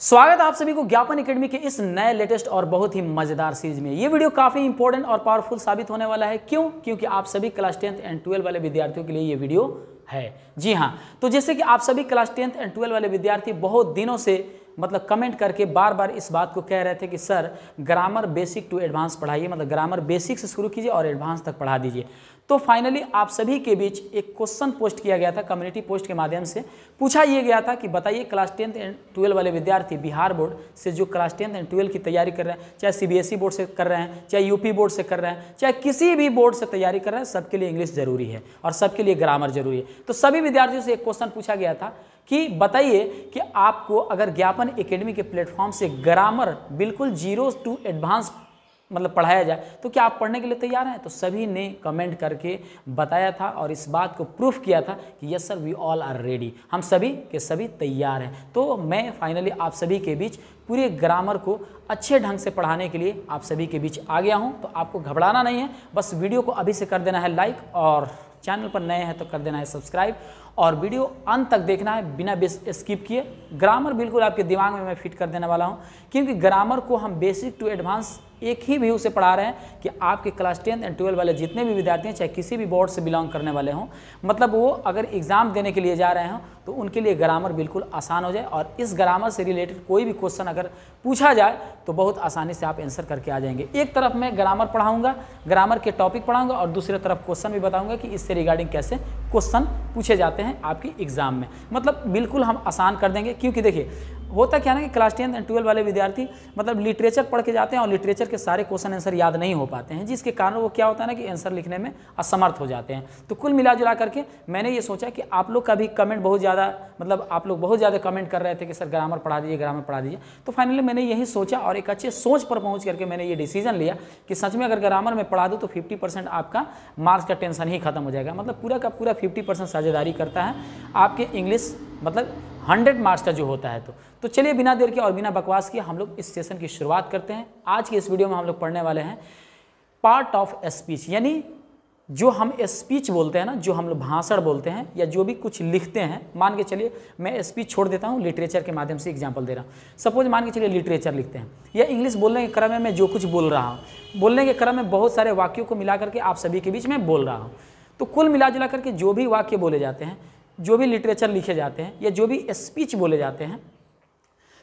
स्वागत आप सभी को ज्ञापन एकेडमी के इस नए लेटेस्ट और बहुत ही मजेदार सीरीज में ये वीडियो काफी इंपॉर्टेंट और पावरफुल साबित होने वाला है क्यों क्योंकि आप सभी क्लास टेंथ एंड ट्वेल्व वाले विद्यार्थियों के लिए ये वीडियो है जी हाँ तो जैसे कि आप सभी क्लास टेंथ एंड ट्वेल्व वाले विद्यार्थी बहुत दिनों से मतलब कमेंट करके बार बार इस बात को कह रहे थे कि sir grammar basic to advance पढ़ाइए मतलब ग्रामर बेसिक से शुरू कीजिए और एडवांस तक पढ़ा दीजिए तो फाइनली आप सभी के बीच एक क्वेश्चन पोस्ट किया गया था कम्युनिटी पोस्ट के माध्यम से पूछा यह गया था कि बताइए क्लास टेंथ एंड ट्वेल्व वाले विद्यार्थी बिहार बोर्ड से जो क्लास टेंथ एंड ट्वेल्व की तैयारी कर रहे हैं चाहे सीबीएसई बोर्ड e से कर रहे हैं चाहे यूपी बोर्ड से कर रहे हैं चाहे किसी भी बोर्ड से तैयारी कर रहे हैं सबके लिए इंग्लिश जरूरी है और सबके लिए ग्रामर जरूरी है तो सभी विद्यार्थियों से एक क्वेश्चन पूछा गया था कि बताइए कि आपको अगर ज्ञापन एकेडमी के प्लेटफॉर्म से ग्रामर बिल्कुल जीरो टू एडवांस मतलब पढ़ाया जाए तो क्या आप पढ़ने के लिए तैयार हैं तो सभी ने कमेंट करके बताया था और इस बात को प्रूफ किया था कि yes sir we all are ready हम सभी के सभी तैयार हैं तो मैं फाइनली आप सभी के बीच पूरे ग्रामर को अच्छे ढंग से पढ़ाने के लिए आप सभी के बीच आ गया हूँ तो आपको घबराना नहीं है बस वीडियो को अभी से कर देना है लाइक और चैनल पर नए हैं तो कर देना है सब्सक्राइब और वीडियो अंत तक देखना है बिना बेस स्किप किए ग्रामर बिल्कुल आपके दिमाग में मैं फिट कर देने वाला हूँ क्योंकि ग्रामर को हम बेसिक टू एडवांस एक ही व्यू से पढ़ा रहे हैं कि आपके क्लास टेंथ एंड ट्वेल्व वाले जितने भी विद्यार्थी हैं चाहे किसी भी बोर्ड से बिलोंग करने वाले हों मतलब वो अगर एग्ज़ाम देने के लिए जा रहे हों तो उनके लिए ग्रामर बिल्कुल आसान हो जाए और इस ग्रामर से रिलेटेड कोई भी क्वेश्चन अगर पूछा जाए तो बहुत आसानी से आप आंसर करके आ जाएंगे एक तरफ मैं ग्रामर पढ़ाऊँगा ग्रामर के टॉपिक पढ़ाऊँगा और दूसरी तरफ क्वेश्चन भी बताऊँगा कि इससे रिगार्डिंग कैसे क्वेश्चन पूछे जाते हैं आपकी एग्ज़ाम में मतलब बिल्कुल हम आसान कर देंगे क्योंकि देखिए होता क्या ना कि क्लास टेंथ एंड ट्वेल्व वाले विद्यार्थी मतलब लिटरेचर पढ़ के जाते हैं और लिटरेचर के सारे क्वेश्चन आंसर याद नहीं हो पाते हैं जिसके कारण वो क्या होता है ना कि आंसर लिखने में असमर्थ हो जाते हैं तो कुल मिला जुला करके मैंने ये सोचा कि आप लोग का भी कमेंट बहुत ज़्यादा मतलब आप लोग बहुत ज़्यादा कमेंट कर रहे थे कि सर ग्रामर पढ़ा दीजिए ग्रामर पढ़ा दीजिए तो फाइनली मैंने यही सोचा और एक अच्छे सोच पर पहुँच करके मैंने ये डिसीजन लिया कि सच में अगर ग्रामर में पढ़ा दूँ तो फिफ्टी आपका मार्क्स का टेंशन ही खत्म हो जाएगा मतलब पूरा का पूरा फिफ्टी साझेदारी करता है आपके इंग्लिश मतलब हंड्रेड मार्क्स का जो होता है तो तो चलिए बिना देर के और बिना बकवास के हम लोग इस सेशन की शुरुआत करते हैं आज के इस वीडियो में हम लोग पढ़ने वाले हैं पार्ट ऑफ स्पीच यानी जो हम स्पीच बोलते हैं ना जो हम लोग भाषण बोलते हैं या जो भी कुछ लिखते हैं मान के चलिए मैं स्पीच छोड़ देता हूँ लिटरेचर के माध्यम से एग्जाम्पल दे रहा हूँ सपोज मान के चलिए लिटरेचर लिखते हैं या इंग्लिश बोलने के क्रम में मैं जो कुछ बोल रहा हूँ बोलने के क्रम में बहुत सारे वाक्यों को मिला करके आप सभी के बीच में बोल रहा हूँ तो कुल मिला जुला करके जो भी वाक्य बोले जाते हैं जो भी लिटरेचर लिखे जाते हैं या जो भी स्पीच बोले जाते हैं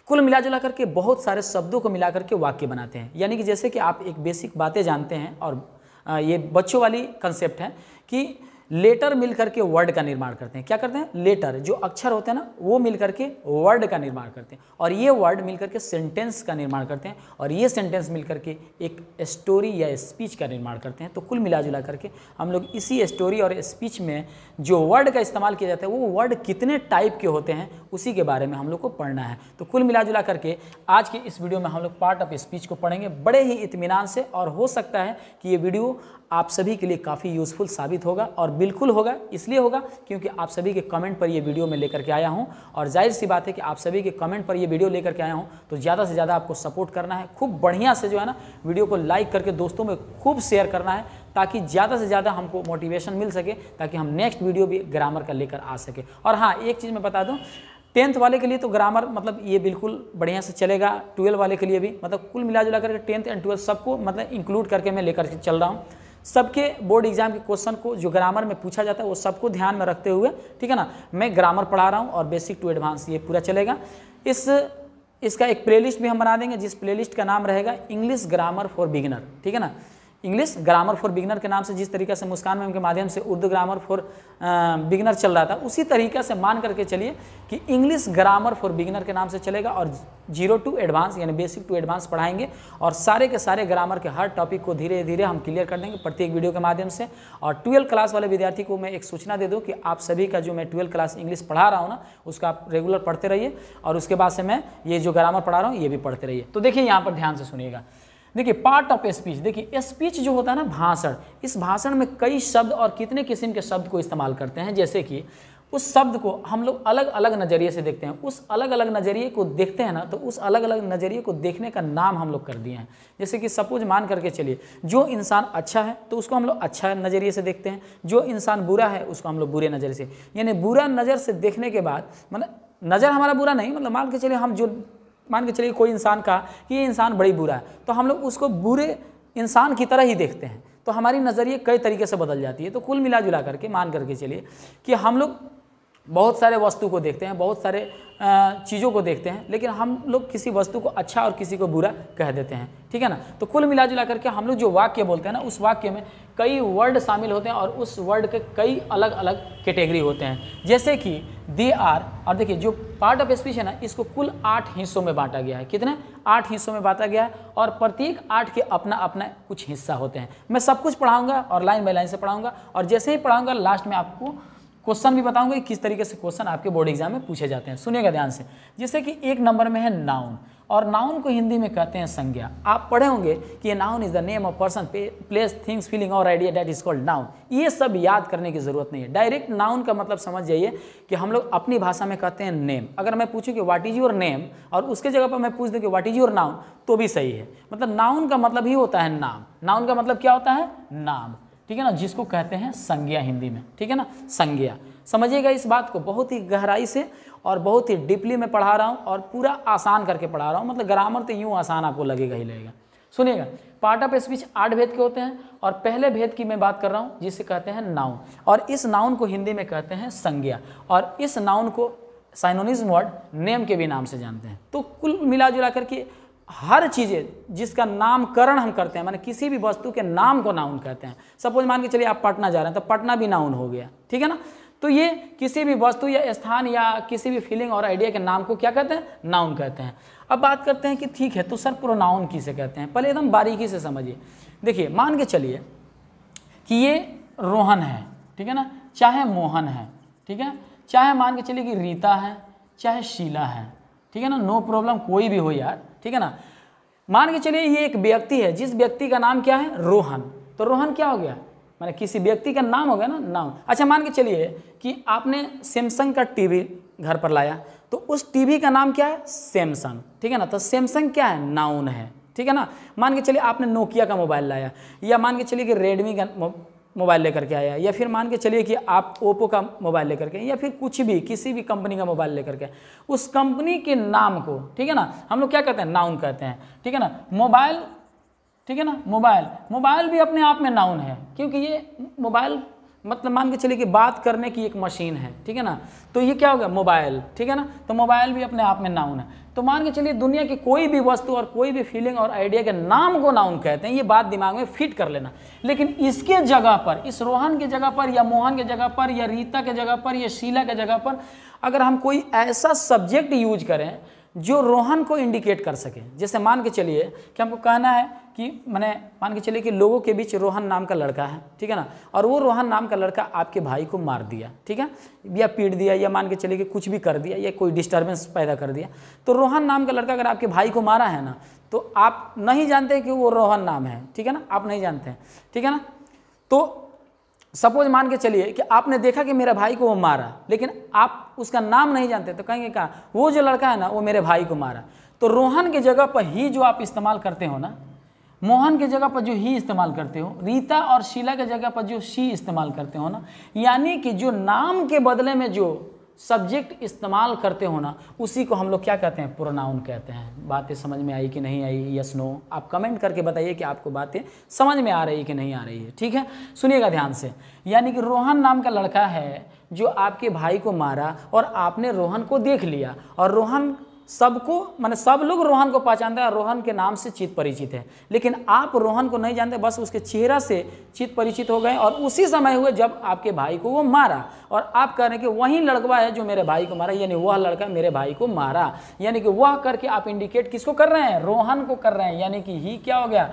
कुल मिला जुला करके बहुत सारे शब्दों को मिला करके वाक्य बनाते हैं यानी कि जैसे कि आप एक बेसिक बातें जानते हैं और ये बच्चों वाली कंसेप्ट है कि लेटर मिलकर के वर्ड का निर्माण करते हैं क्या करते हैं लेटर जो अक्षर होते हैं ना वो मिलकर के वर्ड का निर्माण करते हैं और ये वर्ड मिलकर के सेंटेंस का निर्माण करते हैं और ये सेंटेंस मिलकर के एक स्टोरी या स्पीच का निर्माण करते हैं तो कुल मिला जुला करके हम लोग इसी स्टोरी और स्पीच में जो वर्ड का इस्तेमाल किया जाता है वो वर्ड कितने टाइप के होते हैं उसी के बारे में हम लोग को पढ़ना है तो कुल मिला जुला करके आज के इस वीडियो में हम लोग पार्ट ऑफ स्पीच को पढ़ेंगे बड़े ही इतमान से और हो सकता है कि ये वीडियो आप सभी के लिए काफ़ी यूज़फुल साबित होगा और बिल्कुल होगा इसलिए होगा क्योंकि आप सभी के कमेंट पर ये वीडियो मैं लेकर के आया हूँ और जाहिर सी बात है कि आप सभी के कमेंट पर ये वीडियो लेकर के आया हूँ तो ज़्यादा से ज़्यादा आपको सपोर्ट करना है खूब बढ़िया से जो है ना वीडियो को लाइक करके दोस्तों में खूब शेयर करना है ताकि ज़्यादा से ज़्यादा हमको मोटिवेशन मिल सके ताकि हम नेक्स्ट वीडियो भी ग्रामर का लेकर आ सके और हाँ एक चीज़ मैं बता दूँ टेंथ वाले के लिए तो ग्रामर मतलब ये बिल्कुल बढ़िया से चलेगा ट्वेल्व वाले के लिए भी मतलब कुल मिला जुला करके टेंथ एंड ट्वेल्थ सबको मतलब इंक्लूड करके मैं लेकर चल रहा हूँ सबके बोर्ड एग्जाम के क्वेश्चन को जो ग्रामर में पूछा जाता है वो सबको ध्यान में रखते हुए ठीक है ना मैं ग्रामर पढ़ा रहा हूँ और बेसिक टू एडवांस ये पूरा चलेगा इस इसका एक प्लेलिस्ट भी हम बना देंगे जिस प्लेलिस्ट का नाम रहेगा इंग्लिश ग्रामर फॉर बिगिनर ठीक है ना इंग्लिश ग्रामर फॉर बिगनर के नाम से जिस तरीके से मुस्कान मैम के माध्यम से उर्दू ग्रामर फॉर बिगनर चल रहा था उसी तरीके से मान करके चलिए कि इंग्लिश ग्रामर फॉर बिगनर के नाम से चलेगा और जीरो टू एडवांस यानी बेसिक टू एडवांस पढ़ाएंगे और सारे के सारे ग्रामर के हर टॉपिक को धीरे धीरे हम क्लियर कर देंगे प्रत्येक वीडियो के माध्यम से और ट्वेल्थ क्लास वाले विद्यार्थी को मैं एक सूचना दे दूँ कि आप सभी का जो मैं ट्वेल्थ क्लास इंग्लिश पढ़ा रहा हूँ ना उसका आप रेगुलर पढ़ते रहिए और उसके बाद से मैं ये जो ग्रामर पढ़ा रहा हूँ ये भी पढ़ते रहिए तो देखिए यहाँ पर ध्यान से सुनिएगा देखिए पार्ट ऑफ स्पीच देखिए स्पीच जो होता है ना भाषण इस भाषण में कई शब्द और कितने किस्म के शब्द को इस्तेमाल करते हैं जैसे कि उस शब्द को हम लोग अलग अलग नज़रिए से देखते हैं उस अलग अलग नज़रिए को देखते हैं ना तो उस अलग अलग नज़रिए को देखने का नाम हम लोग कर दिए हैं जैसे कि सपोज मान करके चलिए जो इंसान अच्छा है तो उसको हम लोग अच्छा नज़रिए से देखते हैं जो इंसान बुरा है उसको हम लोग बुरे नज़र से यानी बुरा नज़र से देखने के बाद मतलब नज़र हमारा बुरा नहीं मतलब मान के चलिए हम जो मान के चलिए कोई इंसान कहा कि ये इंसान बड़ी बुरा है तो हम लोग उसको बुरे इंसान की तरह ही देखते हैं तो हमारी नज़रिए कई तरीके से बदल जाती है तो कुल मिला जुला करके मान करके चलिए कि हम लोग बहुत सारे वस्तु को देखते हैं बहुत सारे चीज़ों को देखते हैं लेकिन हम लोग किसी वस्तु को अच्छा और किसी को बुरा कह देते हैं ठीक है ना तो कुल मिला जुला करके हम लोग जो वाक्य बोलते हैं ना उस वाक्य में कई वर्ड शामिल होते हैं और उस वर्ड के कई अलग अलग कैटेगरी होते हैं जैसे कि दे आर और देखिए जो पार्ट ऑफ स्पीच है ना इसको कुल आठ हिस्सों में बांटा गया है कितने आठ हिस्सों में बांटा गया है और प्रत्येक आठ के अपना अपना कुछ हिस्सा होते हैं मैं सब कुछ पढ़ाऊँगा और लाइन बाई लाइन से पढ़ाऊंगा और जैसे ही पढ़ाऊंगा लास्ट में आपको क्वेश्चन भी बताऊंगा कि किस तरीके से क्वेश्चन आपके बोर्ड एग्जाम में पूछे जाते हैं सुनिएगा ध्यान से जैसे कि एक नंबर में है नाउन और नाउन को हिंदी में कहते हैं संज्ञा आप पढ़े होंगे कि ये noun is the name of person place things feeling और idea that is called noun ये सब याद करने की जरूरत नहीं है डायरेक्ट नाउन का मतलब समझ जाइए कि हम लोग अपनी भाषा में कहते हैं नेम अगर मैं पूछूँ कि वाट इज योर नेम और उसके जगह पर मैं पूछ दूँ कि वाट इज योर नाउन तो भी सही है मतलब नाउन का मतलब ही होता है नाम नाउन का मतलब क्या होता है नाम ठीक है ना जिसको कहते हैं संज्ञा हिंदी में ठीक है ना संज्ञा समझिएगा इस बात को बहुत ही गहराई से और बहुत ही डीपली मैं पढ़ा रहा हूँ और पूरा आसान करके पढ़ा रहा हूँ मतलब ग्रामर तो यूँ आसान आपको लगेगा ही लगेगा सुनिएगा पार्ट ऑफ स्पीच आठ भेद के होते हैं और पहले भेद की मैं बात कर रहा हूँ जिसे कहते हैं नाउन और इस नाउन को हिंदी में कहते हैं संज्ञा और इस नाउन को साइनोनिज्म वर्ड नेम के भी नाम से जानते हैं तो कुल मिला जुला करके हर चीज़ें जिसका नामकरण हम करते हैं माने किसी भी वस्तु के नाम को नाउन कहते हैं सपोज मान के चलिए आप पटना जा रहे हैं तो पटना भी नाउन हो गया ठीक है ना तो ये किसी भी वस्तु या स्थान या किसी भी फीलिंग और आइडिया के नाम को क्या कहते हैं नाउन कहते हैं अब बात करते हैं कि ठीक है तो सर प्रोनाउन किसे कहते हैं पहले एकदम बारीकी से समझिए देखिए मान के चलिए कि ये रोहन है ठीक है ना चाहे मोहन है ठीक है चाहे मान के चलिए कि रीता है चाहे शीला है ठीक है ना नो प्रॉब्लम कोई भी हो यार ठीक है ना मान के चलिए ये एक व्यक्ति है जिस व्यक्ति का नाम क्या है रोहन तो रोहन क्या हो गया मैंने किसी व्यक्ति का नाम हो गया ना नाम अच्छा मान के चलिए कि आपने सैमसंग का टीवी घर पर लाया तो उस टीवी का नाम क्या है सैमसंग ठीक है ना तो सैमसंग क्या है नाउन है ठीक है ना मान के चलिए आपने नोकिया का मोबाइल लाया या मान के चलिए कि रेडमी का मोबाइल लेकर के आया या फिर मान के चलिए कि आप ओप्पो का मोबाइल लेकर के या फिर कुछ भी किसी भी कंपनी का मोबाइल लेकर के उस कंपनी के नाम को ठीक है ना हम लोग क्या कहते हैं नाउन कहते हैं ठीक है ना मोबाइल ठीक है ना मोबाइल मोबाइल भी अपने आप में नाउन है क्योंकि ये मोबाइल मतलब मान के चलिए कि बात करने की एक मशीन है ठीक है ना तो ये क्या हो गया मोबाइल ठीक है ना तो मोबाइल भी अपने आप में नाउन है तो मान के चलिए दुनिया की कोई भी वस्तु और कोई भी फीलिंग और आइडिया के नाम को नाउन कहते हैं ये बात दिमाग में फिट कर लेना लेकिन इसके जगह पर इस रोहन के जगह पर या मोहन के जगह पर या रीता के जगह पर या शीला के जगह पर अगर हम कोई ऐसा सब्जेक्ट यूज करें जो रोहन को इंडिकेट कर सके जैसे मान के चलिए कि हमको कहना है कि मैंने मान के चलिए कि लोगों के बीच रोहन नाम का लड़का है ठीक है ना और वो रोहन नाम का लड़का आपके भाई को मार दिया ठीक है या पीट दिया या मान के चलिए कि कुछ भी कर दिया या कोई डिस्टर्बेंस पैदा कर दिया तो रोहन नाम का लड़का अगर आपके भाई को मारा है ना तो आप नहीं जानते कि वो रोहन नाम है ठीक है ना आप नहीं जानते हैं ठीक है ना तो सपोज मान के चलिए कि आपने देखा कि मेरे भाई को वो मारा लेकिन आप उसका नाम नहीं जानते तो कहेंगे कहा वो जो लड़का है ना वो मेरे भाई को मारा तो रोहन की जगह पर ही जो आप इस्तेमाल करते हो ना मोहन के जगह पर जो ही इस्तेमाल करते हो रीता और शीला के जगह पर जो शी इस्तेमाल करते हो ना यानी कि जो नाम के बदले में जो सब्जेक्ट इस्तेमाल करते हो ना उसी को हम लोग क्या कहते हैं प्रोनाउन कहते हैं बातें समझ में आई कि नहीं आई यस नो आप कमेंट करके बताइए कि आपको बातें समझ में आ रही है कि नहीं आ रही है ठीक है सुनिएगा ध्यान से यानी कि रोहन नाम का लड़का है जो आपके भाई को मारा और आपने रोहन को देख लिया और रोहन सबको माने सब लोग रोहन को पहचानते हैं और रोहन के नाम से चित परिचित है लेकिन आप रोहन को नहीं जानते बस उसके चेहरा से चित परिचित हो गए और उसी समय हुए जब आपके भाई को वो मारा और आप कह रहे हैं कि वही लड़कवा है जो मेरे भाई को मारा यानी वह लड़का मेरे भाई को मारा यानी कि वह करके आप इंडिकेट किसको कर रहे हैं रोहन को कर रहे हैं यानी कि ही क्या हो गया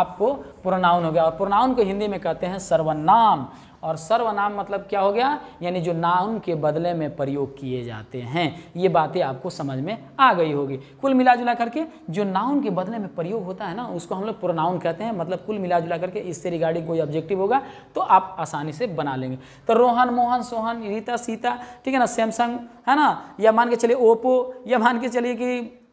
आपको प्रोनाउन हो गया और प्रोनाउन को हिंदी में कहते हैं सर्वनाम और सर्वनाम मतलब क्या हो गया यानी जो नाउन के बदले में प्रयोग किए जाते हैं ये बातें आपको समझ में आ गई होगी कुल मिला जुला करके जो नाउन के बदले में प्रयोग होता है ना उसको हम लोग प्रोनाउन कहते हैं मतलब कुल मिला जुला करके इससे रिगार्डिंग कोई ऑब्जेक्टिव होगा तो आप आसानी से बना लेंगे तो रोहन मोहन सोहन रीता सीता ठीक है ना सैमसंग है ना या मान के चलिए ओप्पो या मान के चलिए कि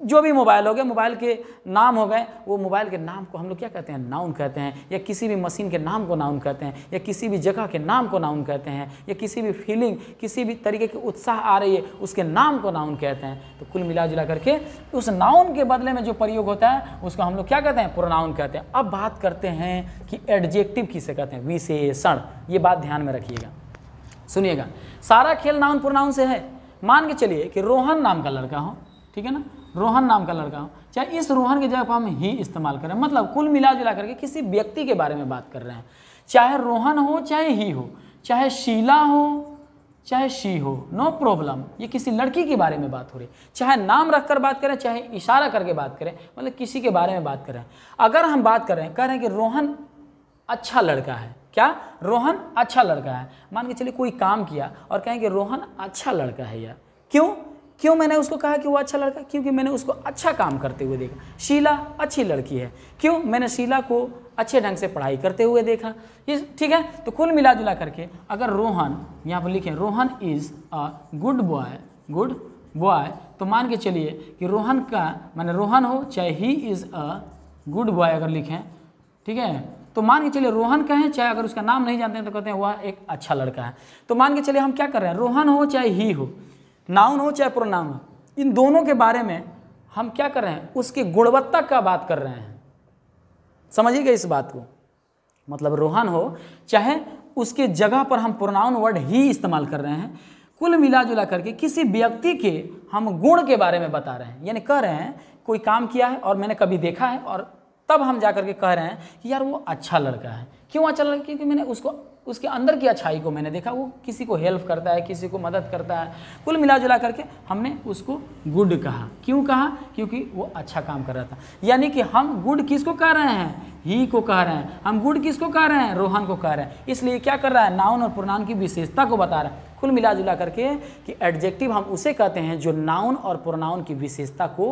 जो भी मोबाइल हो गए मोबाइल के नाम हो गए वो मोबाइल के नाम को हम लोग क्या कहते हैं नाउन कहते हैं या किसी भी मशीन के नाम को नाउन कहते हैं या किसी भी जगह के नाम को नाउन कहते हैं या किसी भी फीलिंग किसी भी तरीके की उत्साह आ रही है उसके नाम को नाउन कहते हैं तो कुल मिला जुला करके उस नाउन के बदले में जो प्रयोग होता है उसको हम लोग क्या कहते हैं प्रोनाउन कहते हैं अब बात करते हैं कि एडजेक्टिव किसे कहते हैं विशेषण ये बात ध्यान में रखिएगा सुनिएगा सारा खेल नाउन प्रोनाउन से है मान के चलिए कि रोहन नाम का लड़का हो ठीक है ना रोहन नाम का लड़का हूँ चाहे इस रोहन की जगह पर हम ही इस्तेमाल करें मतलब कुल मिला जुला करके किसी व्यक्ति के बारे में बात कर रहे हैं चाहे रोहन हो चाहे ही हो चाहे शीला हो चाहे शी हो नो प्रॉब्लम ये किसी लड़की के बारे में बात हो रही है चाहे नाम रख कर बात करें चाहे इशारा करके बात करें मतलब किसी के बारे में बात करें अगर हम बात करें कह रहे हैं कि रोहन अच्छा लड़का है क्या रोहन अच्छा लड़का है मान के चलिए कोई काम किया और कहें कि रोहन अच्छा लड़का है यार क्यों क्यों मैंने उसको कहा कि वो अच्छा लड़का क्योंकि मैंने उसको अच्छा काम करते हुए देखा शीला अच्छी लड़की है क्यों मैंने शीला को अच्छे ढंग से पढ़ाई करते हुए देखा ये ठीक है तो कुल मिला जुला करके अगर रोहन यहाँ पर लिखें Rohan is a good boy good boy तो मान के चलिए कि रोहन का मैंने रोहन हो चाहे he is a good boy अगर लिखें ठीक है तो मान के चलिए रोहन कहें चाहे अगर उसका नाम नहीं जानते हैं तो कहते हैं वह एक अच्छा लड़का है तो मान के चलिए हम क्या कर रहे हैं रोहन हो चाहे ही हो नाउन हो चाहे प्रोनाउन हो इन दोनों के बारे में हम क्या कर रहे हैं उसकी गुणवत्ता का बात कर रहे हैं समझिएगा इस बात को मतलब रोहन हो चाहे उसके जगह पर हम प्रोनाउन वर्ड ही इस्तेमाल कर रहे हैं कुल मिला जुला करके किसी व्यक्ति के हम गुण के बारे में बता रहे हैं यानी कह रहे हैं कोई काम किया है और मैंने कभी देखा है और तब हम जा करके कह रहे हैं कि यार वो अच्छा लड़का है क्यों अच्छा लड़का क्योंकि मैंने उसको उसके अंदर की अच्छाई को मैंने देखा वो किसी को हेल्प करता है किसी को मदद करता है कुल मिला जुला करके हमने उसको गुड कहा क्यों कहा क्योंकि वो अच्छा काम कर रहा था यानी कि हम गुड किसको कह रहे हैं ही को कह रहे हैं हम गुड किसको कह रहे हैं रोहन को कह रहे हैं इसलिए क्या कर रहा है नाउन और पुरनाउन की विशेषता को बता रहा है कुल मिला जुला करके कि एडजेक्टिव हम उसे कहते हैं जो नाउन और प्रोनाउन की विशेषता को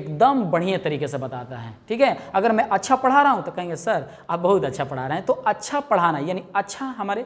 एकदम बढ़िया तरीके से बताता है ठीक है अगर मैं अच्छा पढ़ा रहा हूँ तो कहेंगे सर आप बहुत अच्छा पढ़ा रहे हैं तो अच्छा पढ़ाना यानी अच्छा हमारे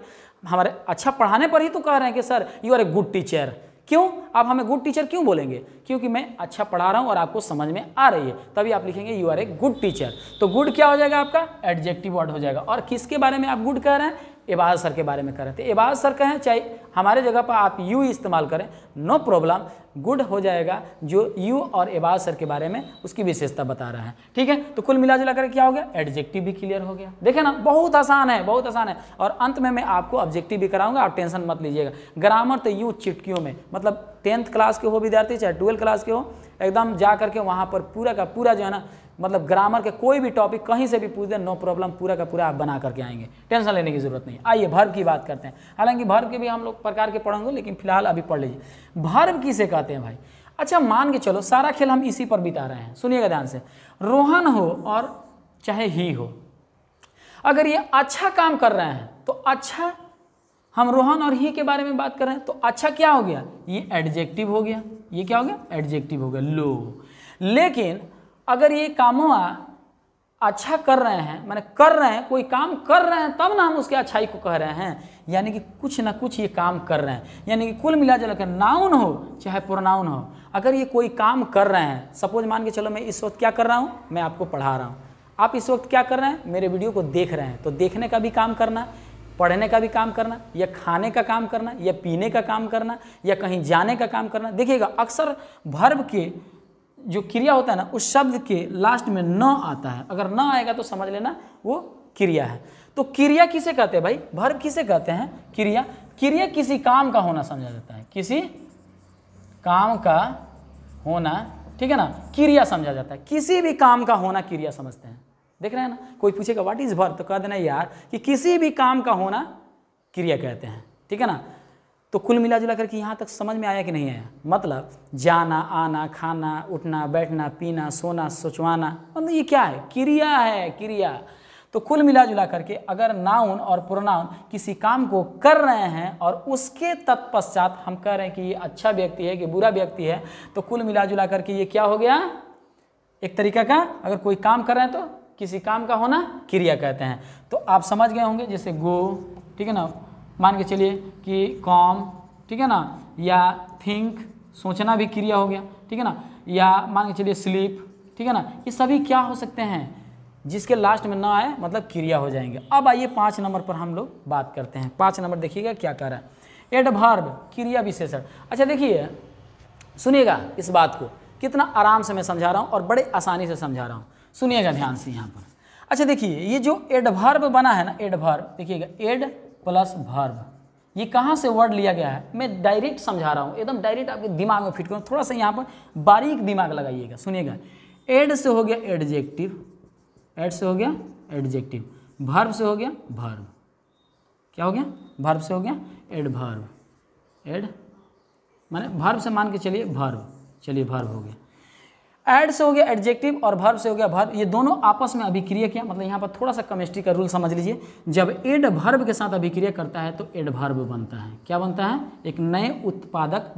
हमारे अच्छा पढ़ाने पर ही तो कह रहे हैं कि sir you are a good teacher क्यों आप हमें गुड टीचर क्यों बोलेंगे क्योंकि मैं अच्छा पढ़ा रहा हूं और आपको समझ में आ रही है तभी आप लिखेंगे you are a good teacher तो गुड क्या हो जाएगा आपका एडजेक्टिव वर्ड हो जाएगा और किसके बारे में आप गुड कह रहे हैं एबाज सर के बारे में कर रहे थे एबाज सर कहें चाहे हमारे जगह पर आप यू इस्तेमाल करें नो प्रॉब्लम गुड हो जाएगा जो यू और एबाज सर के बारे में उसकी विशेषता बता रहा है ठीक है तो कुल मिला जुला कर क्या हो गया एडजेक्टिव भी क्लियर हो गया देखे ना बहुत आसान है बहुत आसान है और अंत में मैं आपको ऑब्जेक्टिव भी कराऊंगा आप टेंशन मत लीजिएगा ग्रामर तो यू चिटकियों में मतलब टेंथ क्लास के हो विद्यार्थी चाहे ट्वेल्थ क्लास के हो एकदम जा करके वहाँ पर पूरा का पूरा जो है ना मतलब ग्रामर के कोई भी टॉपिक कहीं से भी पूछ दें नो प्रॉब्लम पूरा का पूरा आप बना करके आएंगे टेंशन लेने की ज़रूरत नहीं आइए भर्व की बात करते हैं हालांकि भर्व के भी हम लोग प्रकार के पढ़ेंगे लेकिन फिलहाल अभी पढ़ लीजिए भर्व किसे कहते हैं भाई अच्छा मान के चलो सारा खेल हम इसी पर बिता रहे हैं सुनिएगा ध्यान से रोहन हो और चाहे ही हो अगर ये अच्छा काम कर रहे हैं तो अच्छा हम रोहन और ही के बारे में बात कर रहे हैं तो अच्छा क्या हो गया ये एडजेक्टिव हो गया ये क्या हो गया एडजेक्टिव हो गया लो लेकिन अगर ये कामों अच्छा कर रहे हैं मैंने कर रहे हैं कोई काम कर रहे हैं तब ना हम उसके अच्छाई को कह रहे हैं यानी कि कुछ ना कुछ ये काम कर रहे हैं यानी कि कुल मिला जुला कर नाउन हो चाहे प्रोनाउन हो अगर ये कोई काम कर रहे हैं सपोज मान के चलो मैं इस वक्त क्या कर रहा हूँ मैं आपको पढ़ा रहा हूँ आप इस वक्त क्या कर रहे हैं मेरे वीडियो को देख रहे हैं तो देखने का भी काम करना पढ़ने का भी काम करना या खाने का काम करना या पीने का काम करना या कहीं जाने का काम करना देखिएगा अक्सर भर्व के जो क्रिया होता है ना उस शब्द के लास्ट में न आता है अगर न आएगा तो समझ लेना वो क्रिया है तो क्रिया किसे कहते हैं भाई भर्व किसे कहते हैं क्रिया क्रिया किसी काम का होना समझा जाता है किसी काम का होना ठीक है ना क्रिया समझा जाता है किसी भी काम का होना क्रिया समझते हैं देख रहे हैं ना कोई पूछेगा व्हाट इज भर्व तो कह देना यार कि किसी भी काम का होना क्रिया कहते हैं ठीक है ना तो कुल मिला जुला करके यहाँ तक समझ में आया कि नहीं आया मतलब जाना आना खाना उठना बैठना पीना सोना सोचवाना मतलब ये क्या है क्रिया है क्रिया तो कुल मिला जुला करके अगर नाउन और प्रोनाउन किसी काम को कर रहे हैं और उसके तत्पश्चात हम कह रहे हैं कि ये अच्छा व्यक्ति है कि बुरा व्यक्ति है तो कुल मिला जुला करके ये क्या हो गया एक तरीका का अगर कोई काम कर रहे हैं तो किसी काम का होना क्रिया कहते हैं तो आप समझ गए होंगे जैसे गो ठीक है ना मान के चलिए कि कॉम ठीक है ना या थिंक सोचना भी क्रिया हो गया ठीक है ना या मान के चलिए स्लीप ठीक है ना ये सभी क्या हो सकते हैं जिसके लास्ट में ना आए मतलब क्रिया हो जाएंगे अब आइए पाँच नंबर पर हम लोग बात करते हैं पाँच नंबर देखिएगा क्या कह रहा है एडभर्ब क्रिया विशेषण अच्छा देखिए सुनिएगा इस बात को कितना आराम से मैं समझा रहा हूँ और बड़े आसानी से समझा रहा हूँ सुनिएगा ध्यान से यहाँ पर अच्छा देखिए ये जो एडभर्ब बना है ना एडभर्ब देखिएगा एड प्लस भर्व ये कहाँ से वर्ड लिया गया है मैं डायरेक्ट समझा रहा हूँ एकदम डायरेक्ट आपके दिमाग में फिट करूँ थोड़ा सा यहाँ पर बारीक दिमाग लगाइएगा सुनिएगा एड से हो गया एडजेक्टिव एड से हो गया एडजेक्टिव भर्व से हो गया भर्व क्या हो गया भर्व से हो गया एड भर्व एड माने भर्व से मान के चलिए भर्व चलिए भर्व हो गया एड से हो गया एडजेक्टिव और भर्व से हो गया भर्व ये दोनों आपस में अभिक्रिया किया मतलब यहाँ पर थोड़ा सा केमिस्ट्री का रूल समझ लीजिए जब एड भर्व के साथ अभिक्रिया करता है तो एडभर्व बनता है क्या बनता है एक नए उत्पादक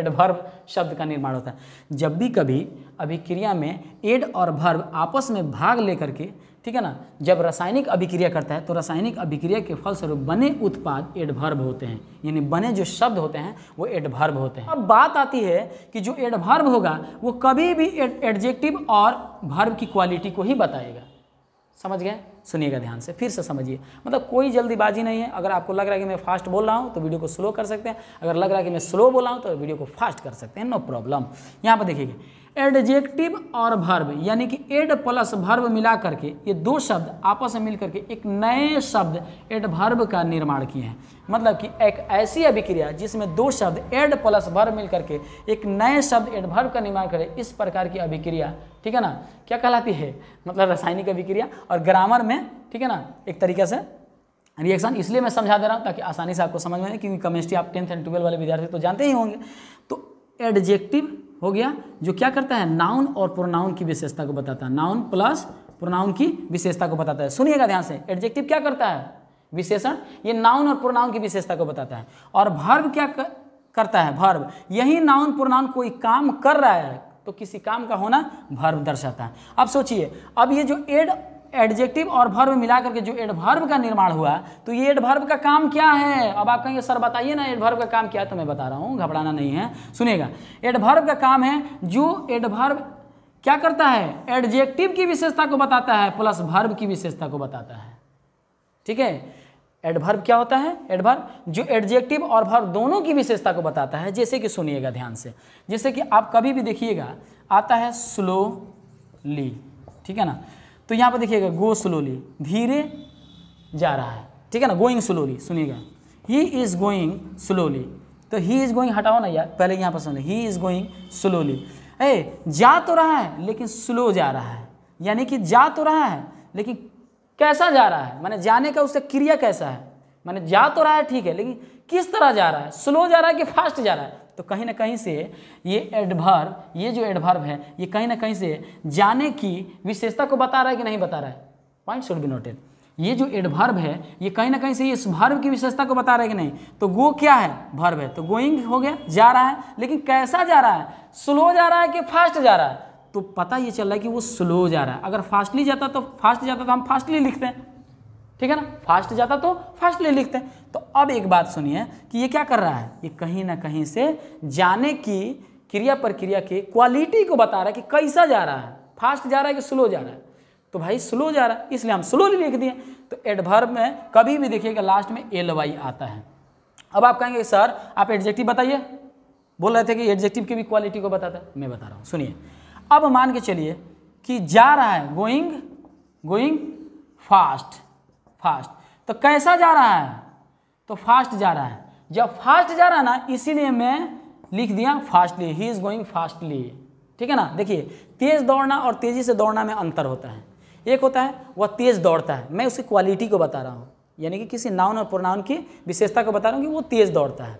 एडभर्व शब्द का निर्माण होता है जब भी कभी अभिक्रिया में एड और भर्व आपस में भाग लेकर के ठीक है ना जब रासायनिक अभिक्रिया करता है तो रासायनिक अभिक्रिया के फलस्वरूप बने उत्पाद एडभर्व होते हैं यानी बने जो शब्द होते हैं वो एडभर्व होते हैं अब बात आती है कि जो एडभर्व होगा वो कभी भी एडजेक्टिव और भर्व की क्वालिटी को ही बताएगा समझ गए सुनिएगा ध्यान से फिर से समझिए मतलब कोई जल्दीबाजी नहीं है अगर आपको लग रहा है कि मैं फास्ट बोल रहा हूँ तो वीडियो को स्लो कर सकते हैं अगर लग रहा है कि मैं स्लो बोल रहा हूँ तो वीडियो को फास्ट कर सकते हैं नो प्रॉब्लम यहाँ पर देखिएगा एडजेक्टिव और भर्व यानी कि एड प्लस भर्व मिला करके ये दो शब्द आपस में मिल करके एक नए शब्द एड भर्व का निर्माण किए हैं मतलब कि एक ऐसी अभिक्रिया जिसमें दो शब्द एड प्लस भर्व मिल करके एक नए शब्द एड भर्व का निर्माण करे इस प्रकार की अभिक्रिया ठीक है ना क्या कहलाती है मतलब रासायनिक अभिक्रिया और ग्रामर में ठीक है ना एक तरीके से रिएक्शन इसलिए मैं समझा दे रहा हूँ ताकि आसानी से आपको समझ में आए क्योंकि केमिस्ट्री आप टेंथ एंड ट्वेल्व वाले विद्यार्थी तो जानते ही होंगे तो एडजेक्टिव हो गया जो क्या करता है नाउन और प्रोनाउन की विशेषता को बताता है नाउन प्लस प्रोनाउन की विशेषता को बताता है सुनिएगा ध्यान से एडजेक्टिव क्या करता है विशेषण ये नाउन और प्रोनाउन की विशेषता को बताता है और भर्व क्या कर, करता है भर्व यही नाउन प्रोनाउन कोई काम कर रहा है तो किसी काम का होना भर्व दर्शाता है अब सोचिए अब ये जो एड एडजेक्टिव और भर्व मिला करके जो एडभर्व का निर्माण हुआ तो ये एडभर्व का काम क्या है अब आप कहेंगे सर बताइए ना एडभर्व का काम क्या है तो मैं बता रहा हूँ घबराना नहीं है सुनेगा एडभर्व का काम है जो एडभर्व क्या करता है एडजेक्टिव की विशेषता को बताता है प्लस भर्व की विशेषता को बताता है ठीक है एडभर्व क्या होता है एडभर्व जो एडजेक्टिव और भर्व दोनों की विशेषता को बताता है जैसे कि सुनिएगा ध्यान से जैसे कि आप कभी भी देखिएगा आता है स्लोली ठीक है ना तो यहाँ पर देखिएगा गो स्लोली धीरे जा रहा है ठीक है ना गोइंग स्लोली सुनिएगा ही इज़ गोइंग स्लोली तो ही इज़ गोइंग हटाओ ना यार पहले यहाँ पर सुन ले ही इज़ गोइंग स्लोली ए जा तो रहा है लेकिन स्लो जा रहा है यानी कि जा तो रहा है लेकिन कैसा जा रहा है मैंने जाने का उसका क्रिया कैसा है मैंने जा तो रहा है ठीक है लेकिन किस तरह जा रहा है स्लो जा रहा है कि फास्ट जा रहा है तो कहीं ना कहीं से ये एडभर्व ये जो एडभर्व है ये कहीं ना कहीं से जाने की विशेषता को बता रहा है कि नहीं बता रहा है पॉइंट शुड बी नोटेड ये जो एडभर्व है ये कहीं ना कहीं से ये भर्व की विशेषता को बता रहा है कि नहीं तो गो क्या है भर्व है तो गोइंग हो गया जा रहा है लेकिन कैसा जा रहा है स्लो जा रहा है कि फास्ट जा रहा है तो पता ये चल रहा है कि वो स्लो जा रहा है अगर फास्टली जाता तो फास्ट जाता तो हम फास्टली लिखते हैं ठीक है ना फास्ट जाता तो फास्टली लिखते हैं तो अब एक बात सुनिए कि ये क्या कर रहा है ये कहीं ना कहीं से जाने की क्रिया प्रक्रिया की क्वालिटी को बता रहा है कि कैसा जा रहा है फास्ट जा रहा है कि स्लो जा रहा है तो भाई स्लो जा रहा है इसलिए हम स्लो लिख दिए तो एडभर्व में कभी भी देखिएगा लास्ट में एल वाई आता है अब आप कहेंगे सर आप एडजेक्टिव बताइए बोल रहे थे कि एडजेक्टिव की भी क्वालिटी को बताता है मैं बता रहा हूँ सुनिए अब मान के चलिए कि जा रहा है गोइंग गोइंग फास्ट फास्ट तो कैसा जा रहा है तो फास्ट जा रहा है जब फास्ट जा रहा है ना इसीलिए मैं लिख दिया fastly he is going fastly ठीक है ना देखिए तेज़ दौड़ना और तेज़ी से दौड़ना में अंतर होता है एक होता है वह तेज़ दौड़ता है मैं उसकी क्वालिटी को बता रहा हूँ यानी कि किसी नाउन और प्रोनाउन की विशेषता को बता रहा हूँ कि वो तेज़ दौड़ता है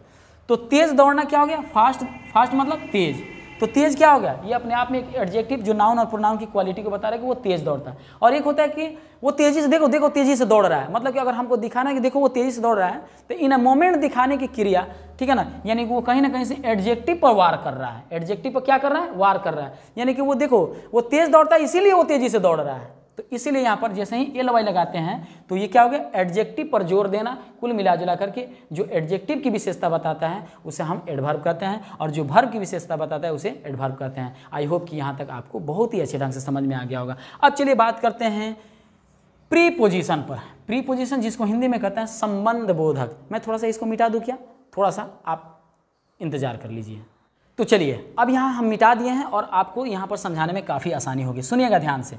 तो तेज़ दौड़ना क्या हो गया फास्ट फास्ट मतलब तेज़ तो तेज क्या हो गया ये अपने आप में एक एडजेक्टिव जो नाउन और प्रोनाउन की क्वालिटी को बता रहा है कि वो तेज दौड़ता है और एक होता है कि वो तेजी से देखो देखो तेजी से दौड़ रहा है मतलब कि अगर हमको दिखाना है कि देखो वो तेजी से दौड़ रहा है तो इन अ मोमेंट दिखाने की क्रिया ठीक है ना यानी कि वो कहीं ना कहीं से एडजेक्टिव पर वार कर रहा है एडजेक्टिव पर क्या कर रहा है वार कर रहा है यानी कि वो देखो वो तेज दौड़ता है इसीलिए वो तेजी से दौड़ रहा है तो इसीलिए यहाँ पर जैसे ही एल वाई लगाते हैं तो ये क्या हो गया एडजेक्टिव पर जोर देना कुल मिला जुला करके जो एडजेक्टिव की विशेषता बताता है उसे हम एडभर्व कहते हैं और जो भर्व की विशेषता बताता है उसे एडभर्व कहते हैं आई होप कि यहाँ तक आपको बहुत ही अच्छे ढंग से समझ में आ गया होगा अब चलिए बात करते हैं प्रीपोजिशन पर प्री पोजिशन जिसको हिंदी में कहते हैं संबंध बोधक मैं थोड़ा सा इसको मिटा दूँ क्या थोड़ा सा आप इंतज़ार कर लीजिए तो चलिए अब यहाँ हम मिटा दिए हैं और आपको यहाँ पर समझाने में काफ़ी आसानी होगी सुनिएगा ध्यान से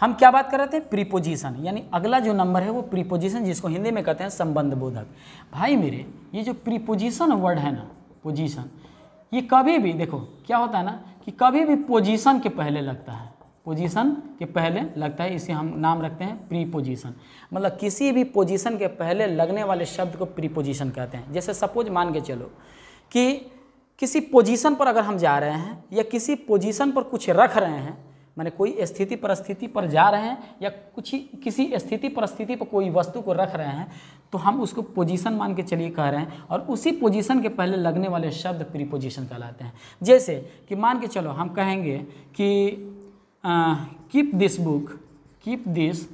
हम क्या बात कर रहे थे प्रीपोजिशन यानी अगला जो नंबर है वो प्रीपोजिशन जिसको हिंदी में कहते हैं संबंध बोधक भाई मेरे ये जो प्रीपोजिशन वर्ड है ना पोजिशन ये कभी भी देखो क्या होता है ना कि कभी भी पोजिशन के पहले लगता है पोजीशन के पहले लगता है इसे हम नाम रखते हैं प्रीपोजिशन मतलब किसी भी पोजीशन के पहले लगने वाले शब्द को प्रीपोजिशन कहते हैं जैसे सपोज मान के चलो कि किसी पोजीशन पर अगर हम जा रहे हैं या किसी पोजीशन पर कुछ रख रहे हैं माने कोई स्थिति परिस्थिति पर जा रहे हैं या कुछ ही किसी स्थिति परिस्थिति पर कोई वस्तु को रख रहे हैं तो हम उसको पोजीशन मान के चलिए कह रहे हैं और उसी पोजीशन के पहले लगने वाले शब्द प्रीपोजिशन कहलाते हैं जैसे कि मान के चलो हम कहेंगे कि keep this book keep this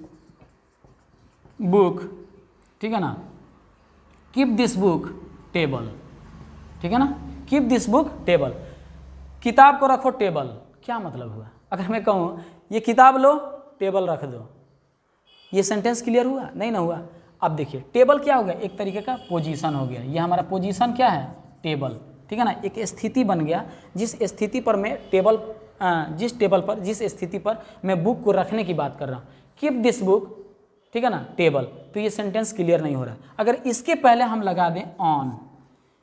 book ठीक है ना कीप दिस बुक टेबल ठीक है ना कीप दिस बुक टेबल किताब को रखो टेबल क्या मतलब हुआ अगर मैं कहूँ ये किताब लो टेबल रख दो ये सेंटेंस क्लियर हुआ नहीं ना हुआ अब देखिए टेबल क्या हो गया एक तरीके का पोजीशन हो गया ये हमारा पोजीशन क्या है टेबल ठीक है ना एक स्थिति बन गया जिस स्थिति पर मैं टेबल जिस टेबल पर जिस स्थिति पर मैं बुक को रखने की बात कर रहा हूँ कीप दिस बुक ठीक है ना टेबल तो ये सेंटेंस क्लियर नहीं हो रहा अगर इसके पहले हम लगा दें ऑन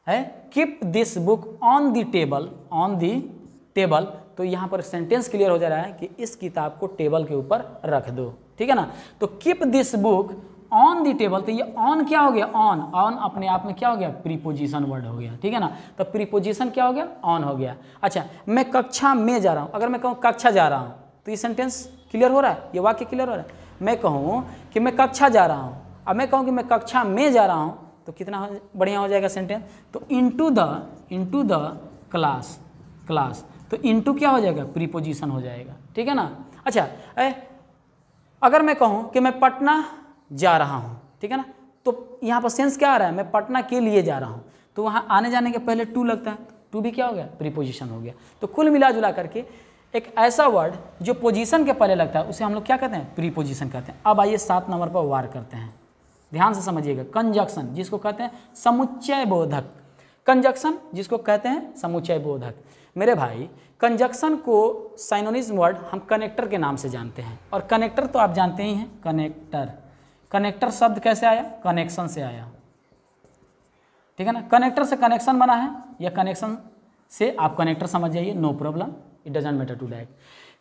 है keep this book on the table on the table तो यहाँ पर सेंटेंस क्लियर हो जा रहा है कि इस किताब को टेबल के ऊपर रख दो ठीक है ना तो keep this book on the table तो ये ऑन क्या हो गया ऑन ऑन अपने आप में क्या हो गया प्रीपोजिशन वर्ड हो गया ठीक है ना तो प्रीपोजिशन क्या हो गया ऑन हो गया अच्छा मैं कक्षा में जा रहा हूँ अगर मैं कहूँ कक्षा जा रहा हूँ तो ये सेंटेंस क्लियर हो रहा है ये वाक्य क्लियर हो रहा है मैं कहूँ कि मैं कक्षा जा रहा हूँ अब मैं कहूँ कि मैं कक्षा में जा रहा हूँ तो कितना बढ़िया हो जाएगा सेंटेंस तो into the into the class class तो इनटू क्या हो जाएगा प्रीपोजिशन हो जाएगा ठीक है ना अच्छा ए, अगर मैं कहूँ कि मैं पटना जा रहा हूँ ठीक है ना तो यहाँ पर सेंस क्या आ रहा है मैं पटना के लिए जा रहा हूँ तो वहाँ आने जाने के पहले टू लगता है टू भी क्या हो गया प्रीपोजिशन हो गया तो कुल मिला जुला करके एक ऐसा वर्ड जो पोजिशन के पहले लगता है उसे हम लोग क्या कहते हैं प्रीपोजिशन कहते हैं अब आइए सात नंबर पर वार करते हैं ध्यान से समझिएगा कंजक्शन जिसको कहते हैं समुच्चय बोधक कंजक्शन जिसको कहते हैं समुच्चय बोधक मेरे भाई कंजक्शन को साइनोनिज्म वर्ड हम कनेक्टर के नाम से जानते हैं और कनेक्टर तो आप जानते ही हैं कनेक्टर कनेक्टर शब्द कैसे आया कनेक्शन से आया ठीक है ना कनेक्टर से कनेक्शन बना है या कनेक्शन से आप कनेक्टर समझ जाइए no problem it doesn't matter to that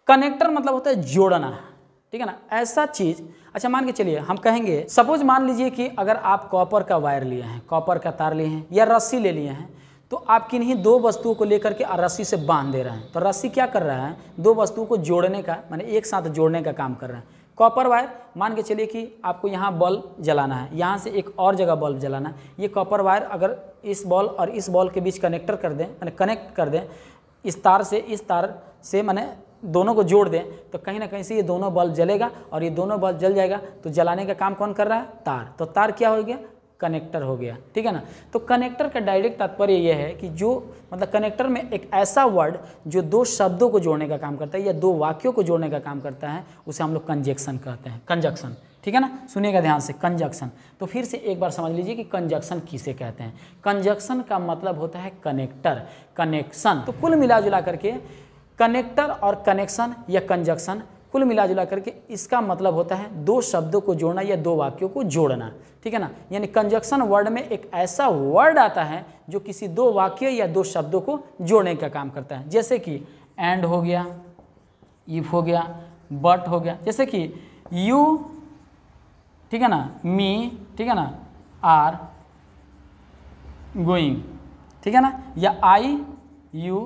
connector मतलब होता है जोड़ना ठीक है ना ऐसा चीज़ अच्छा मान के चलिए हम कहेंगे सपोज मान लीजिए कि अगर आप कॉपर का वायर लिए हैं कॉपर का तार लिए हैं या रस्सी ले लिए हैं तो आप किन्हीं दो वस्तुओं को लेकर के रस्सी से बांध दे रहे हैं तो रस्सी क्या कर रहा है दो वस्तुओं को जोड़ने का मैंने एक साथ जोड़ने का काम कर रहे हैं कॉपर वायर मान के चलिए कि आपको यहाँ बल्ब जलाना है यहाँ से एक और जगह बल्ब जलाना है ये कॉपर वायर अगर इस बॉल और इस बॉल के बीच कनेक्टर कर दें मैंने कनेक्ट कर दें इस तार से इस तार से मैंने दोनों को जोड़ दें तो कहीं ना कहीं से ये दोनों बल्ब जलेगा और ये दोनों बल्ब जल जाएगा तो जलाने का काम कौन कर रहा है तार तो तार क्या हो गया कनेक्टर हो गया ठीक है ना तो कनेक्टर का डायरेक्ट तात्पर्य यह है कि जो मतलब कनेक्टर में एक ऐसा वर्ड जो दो शब्दों को जोड़ने का काम करता है या दो वाक्यों को जोड़ने का काम करता है उसे हम लोग कंजेक्शन कहते हैं कंजक्शन ठीक है ना सुनिएगा ध्यान से कंजक्शन तो फिर से एक बार समझ लीजिए कि कंजक्शन किसे कहते हैं कंजक्शन का मतलब होता है कनेक्टर कनेक्शन तो कुल मिला जुला करके कनेक्टर और कनेक्शन या कंजक्शन कुल मिला जुला करके इसका मतलब होता है दो शब्दों को जोड़ना या दो वाक्यों को जोड़ना ठीक है ना यानी कंजक्शन वर्ड में एक ऐसा वर्ड आता है जो किसी दो वाक्य या दो शब्दों को जोड़ने का काम करता है जैसे कि एंड हो गया इफ हो गया बट हो गया जैसे कि यू ठीक है ना मी ठीक है ना आर गोइंग ठीक है ना या I you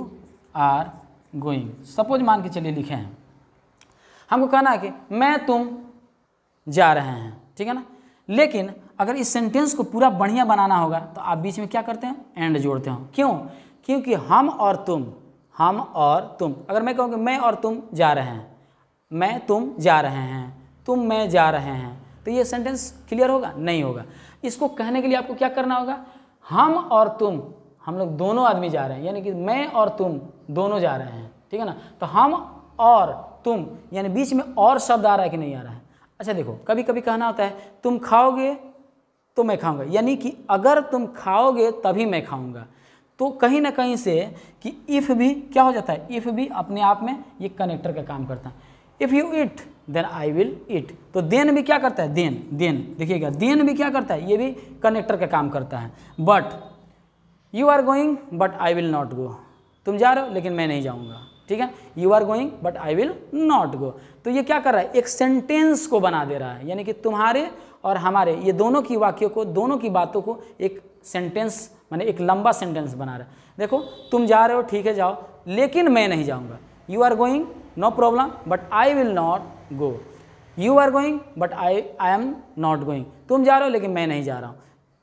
are going suppose मान के चलिए लिखे हैं हमको कहना है कि मैं तुम जा रहे हैं ठीक है ना लेकिन अगर इस सेंटेंस को पूरा बढ़िया बनाना होगा तो आप बीच में क्या करते हैं एंड जोड़ते हो क्यों क्योंकि हम और तुम हम और तुम अगर मैं कहूँगी मैं और तुम जा रहे हैं मैं तुम जा रहे हैं तुम मैं जा रहे हैं तो ये सेंटेंस क्लियर होगा नहीं होगा इसको कहने के लिए आपको क्या करना होगा हम और तुम हम लोग दोनों आदमी जा रहे हैं यानी कि मैं और तुम दोनों जा रहे हैं ठीक है ना तो हम और तुम यानी बीच में और शब्द आ रहा है कि नहीं आ रहा है अच्छा देखो कभी कभी कहना होता है तुम खाओगे तो मैं खाऊंगा यानी कि अगर तुम खाओगे तभी मैं खाऊंगा तो कहीं ना कहीं से कि इफ़ भी क्या हो जाता है इफ़ भी अपने आप में ये कनेक्टर का काम करता है if you it then I will it तो देन भी क्या करता है देन देन देखिएगा देन भी क्या करता है ये भी कनेक्टर का काम करता है but you are going but I will not go तुम जा रहे हो लेकिन मैं नहीं जाऊँगा ठीक है you are going but I will not go तो ये क्या कर रहा है एक सेंटेंस को बना दे रहा है यानी कि तुम्हारे और हमारे ये दोनों की वाक्यों को दोनों की बातों को एक सेंटेंस मैंने एक लंबा सेंटेंस बना रहा है देखो तुम जा रहे हो ठीक है जाओ लेकिन मैं नहीं जाऊँगा you are going no problem but I will not go you are going but I I am not going तुम जा रहे हो लेकिन मैं नहीं जा रहा हूँ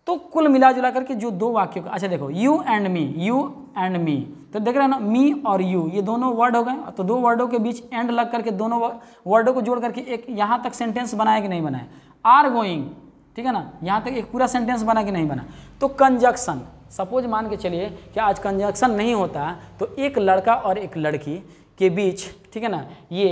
तो कुल मिला जुला करके जो दो वाक्यों का अच्छा देखो you and me you and me तो देख रहे हो ना मी और यू ये दोनों वर्ड हो गए तो दो वर्डों के बीच एंड लग करके दोनों वर्डों को जोड़ करके एक यहाँ तक सेंटेंस बनाए कि नहीं बनाए आर गोइंग ठीक है ना यहाँ तक एक पूरा सेंटेंस बना कि नहीं बना तो कंजक्शन सपोज मान के चलिए कि आज कंजक्शन नहीं होता तो एक लड़का और एक लड़की के बीच ठीक है ना ये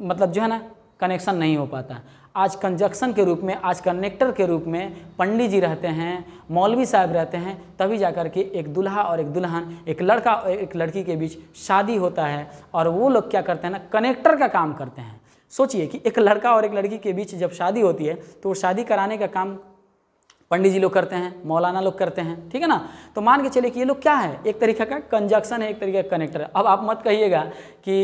मतलब जो है ना कनेक्शन नहीं हो पाता आज कंजक्शन के रूप में आज कनेक्टर के रूप में पंडित जी रहते हैं मौलवी साहब रहते हैं तभी जाकर के एक दुल्हा और एक दुल्हन एक लड़का और एक लड़की के बीच शादी होता है और वो लोग क्या करते हैं ना कनेक्टर का काम करते हैं सोचिए कि एक लड़का और एक लड़की के बीच जब शादी होती है तो वो शादी कराने का काम पंडित जी लोग करते हैं मौलाना लोग करते हैं ठीक है ना तो मान के चले कि ये लोग क्या है एक तरीके का कंजक्शन है एक तरीके का कनेक्टर अब आप मत कहिएगा कि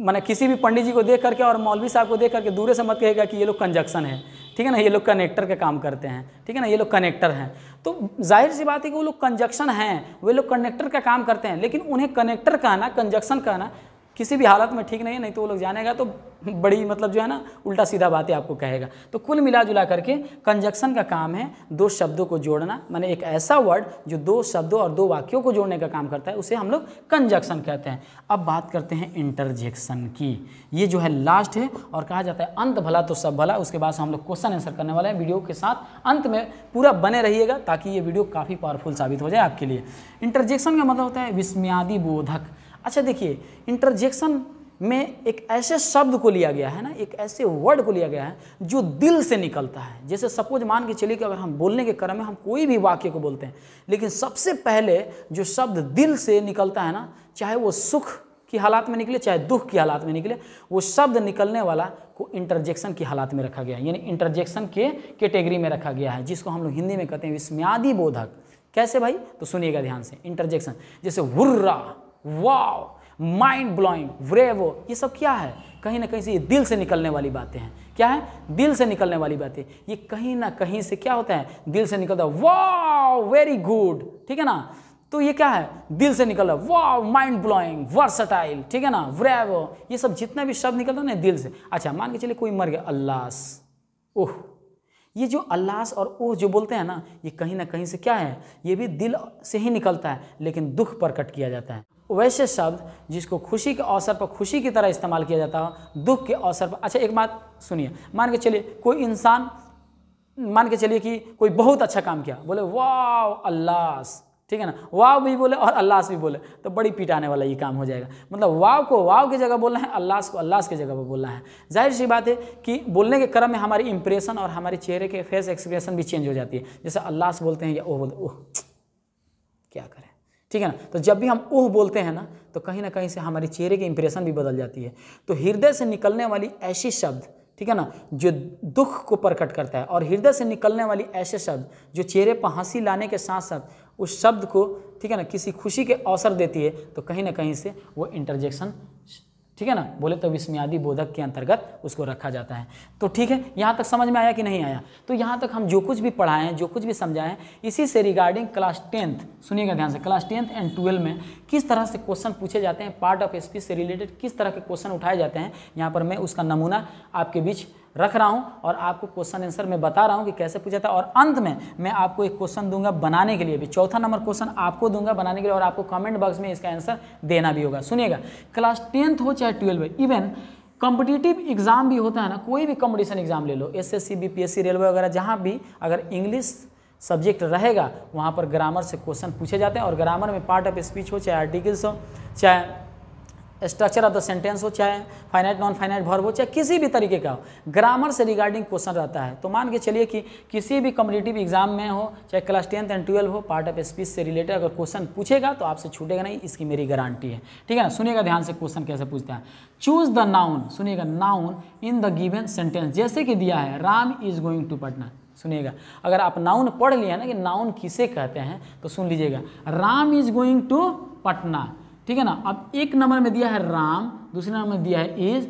मैंने किसी भी पंडित जी को देख करके और मौलवी साहब को देख करके दूरे से मत कहेगा कि ये लोग कंजक्शन है ठीक है ना ये लोग कनेक्टर का काम करते हैं ठीक है ना ये लोग कनेक्टर हैं तो जाहिर सी बात है कि वो लोग कंजक्शन हैं वे लोग कनेक्टर का काम करते हैं लेकिन उन्हें कनेक्टर कहना कंजक्शन कहना किसी भी हालत में ठीक नहीं है नहीं तो वो लोग जानेगा तो बड़ी मतलब जो है ना उल्टा सीधा बातें आपको कहेगा तो कुल मिला जुला करके कंजक्शन का काम है दो शब्दों को जोड़ना मैंने एक ऐसा वर्ड जो दो शब्दों और दो वाक्यों को जोड़ने का काम करता है उसे हम लोग कंजक्शन कहते हैं अब बात करते हैं इंटरजेक्शन की ये जो है लास्ट है और कहा जाता है अंत भला तो सब भला उसके बाद हम लोग क्वेश्चन आंसर करने वाले हैं वीडियो के साथ अंत में पूरा बने रहिएगा ताकि ये वीडियो काफ़ी पावरफुल साबित हो जाए आपके लिए इंटरजेक्शन का मतलब होता है विस्म्यादि बोधक अच्छा देखिए इंटरजेक्शन में एक ऐसे शब्द को लिया गया है ना एक ऐसे वर्ड को लिया गया है जो दिल से निकलता है जैसे सपोज मान के चलिए कि अगर हम बोलने के क्रम में हम कोई भी वाक्य को बोलते हैं लेकिन सबसे पहले जो शब्द दिल से निकलता है ना चाहे वो सुख की हालात में निकले चाहे दुख की हालात में निकले वो शब्द निकलने वाला को इंटरजेक्शन की हालात में रखा गया है यानी इंटरजेक्शन के कैटेगरी में रखा गया है जिसको हम लोग हिंदी में कहते हैं विस्म्यादी बोधक कैसे भाई तो सुनिएगा ध्यान से इंटरजेक्शन जैसे hurrah wow mind blowing bravo ये सब क्या है कहीं ना कहीं से ये दिल से निकलने वाली बातें हैं क्या है दिल से निकलने वाली बातें ये कहीं ना कहीं से क्या होता है दिल से निकलता है वाओ वेरी गुड ठीक है ना तो ये क्या है दिल से निकल रहा है माइंड ब्लोइंग वर्सटाइल ठीक है ना व्रैवो ये सब जितना भी शब्द निकलता है ना दिल से अच्छा मान के चलिए कोई मर गया अल्लास ओह ये जो अल्लास और ओह जो बोलते हैं ना ये कहीं ना कहीं से क्या है ये भी दिल से ही निकलता है लेकिन दुख प्रकट किया जाता है वैसे शब्द जिसको खुशी के अवसर पर खुशी की तरह इस्तेमाल किया जाता हो दुख के अवसर पर अच्छा एक बात सुनिए मान के चलिए कोई इंसान मान के चलिए कि कोई बहुत अच्छा काम किया बोले वाह अल्लाह ठीक है ना वाव भी बोले और अल्लास भी बोले तो बड़ी पिटाने वाला ये काम हो जाएगा मतलब वाव को वाव की जगह बोलना है अल्लास को अल्लास की जगह पर बोलना है जाहिर सी बात है कि बोलने के क्रम में हमारी इंप्रेशन और हमारे चेहरे के फेस एक्सप्रेशन भी चेंज हो जाती है जैसे अल्लास बोलते हैं या ओह बोलते ओह क्या करें ठीक है ना तो जब भी हम ओह बोलते हैं ना तो कहीं ना कहीं से हमारे चेहरे की इंप्रेशन भी बदल जाती है तो हृदय से निकलने वाली ऐसी शब्द ठीक है ना जो दुख को प्रकट करता है और हृदय से निकलने वाली ऐसे शब्द जो चेहरे पर हंसी लाने के साथ साथ उस शब्द को ठीक है ना किसी खुशी के अवसर देती है तो कहीं ना कहीं से वो इंटरजेक्शन ठीक है ना बोले तो विस्मयादी बोधक के अंतर्गत उसको रखा जाता है तो ठीक है यहाँ तक समझ में आया कि नहीं आया तो यहाँ तक हम जो कुछ भी पढ़ाए हैं जो कुछ भी समझाए हैं इसी से रिगार्डिंग क्लास टेंथ सुनिएगा ध्यान से क्लास टेंथ एंड ट्वेल्व में किस तरह से क्वेश्चन पूछे जाते हैं पार्ट ऑफ स्पीच से रिलेटेड किस तरह के क्वेश्चन उठाए जाते हैं यहाँ पर मैं उसका नमूना आपके बीच रख रहा हूँ और आपको क्वेश्चन आंसर मैं बता रहा हूँ कि कैसे पूछा था और अंत में मैं आपको एक क्वेश्चन दूंगा बनाने के लिए भी चौथा नंबर क्वेश्चन आपको दूंगा बनाने के लिए और आपको कमेंट बॉक्स में इसका आंसर देना भी होगा सुनिएगा क्लास टेंथ हो चाहे ट्वेल्व इवन कॉम्पिटिटिव एग्जाम भी होता है ना कोई भी कॉम्पिटिशन एग्जाम ले लो एस एस सी रेलवे वगैरह जहाँ भी अगर इंग्लिश सब्जेक्ट रहेगा वहाँ पर ग्रामर से क्वेश्चन पूछे जाते हैं और ग्रामर में पार्ट ऑफ स्पीच हो चाहे आर्टिकल्स हो चाहे स्ट्रक्चर ऑफ द सेंटेंस हो चाहे फाइनाइट नॉन फाइनाइट भर्व हो चाहे किसी भी तरीके का हो ग्रामर से रिगार्डिंग क्वेश्चन रहता है तो मान के चलिए कि किसी भी कम्पिटेटिव एग्जाम में हो चाहे क्लास टेंथ एंड ट्वेल्व हो पार्ट ऑफ स्पीच से रिलेटेड अगर क्वेश्चन पूछेगा तो आपसे छूटेगा नहीं इसकी मेरी गारंटी है ठीक है ना सुनिएगा ध्यान से क्वेश्चन कैसे पूछता है चूज द नाउन सुनिएगा noun in the given sentence जैसे कि दिया है Ram is going to Patna सुनिएगा अगर आप नाउन पढ़ लिया ना कि नाउन किसे कहते हैं तो सुन लीजिएगा Ram is going to Patna ठीक है ना अब एक नंबर में दिया है राम दूसरे नंबर में दिया है इज